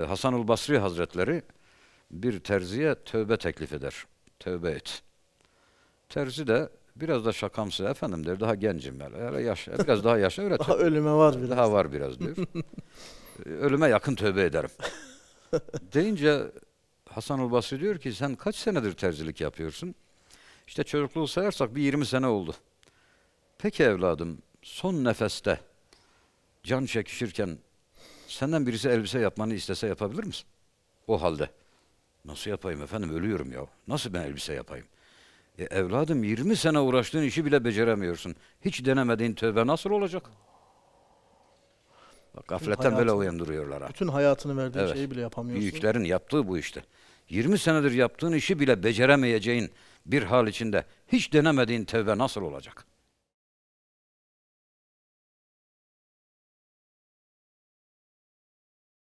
Ee, Hasanul Basri Hazretleri bir terziye tövbe teklif eder. Tövbe et. Terzi de biraz da şakamsı efendim der daha gencim ben. Hele yaş, biraz daha yaşa öğret. daha ölüme var biraz. Daha var biraz diyor. Ee, ölüme yakın tövbe ederim. Deyince Hasanul Basri diyor ki sen kaç senedir terzilik yapıyorsun? İşte çocukluğu sayarsak bir 20 sene oldu. Peki evladım son nefeste can çekişirken Senden birisi elbise yapmanı istese yapabilir misin? O halde. Nasıl yapayım efendim ölüyorum ya. Nasıl ben elbise yapayım? E, evladım 20 sene uğraştığın işi bile beceremiyorsun. Hiç denemediğin tövbe nasıl olacak? Bak gafletten böyle uyandırıyorlar. Ha. Bütün hayatını verdiğin evet. şeyi bile yapamıyorsun. Büyüklerin yaptığı bu işte. 20 senedir yaptığın işi bile beceremeyeceğin bir hal içinde hiç denemediğin tövbe nasıl olacak?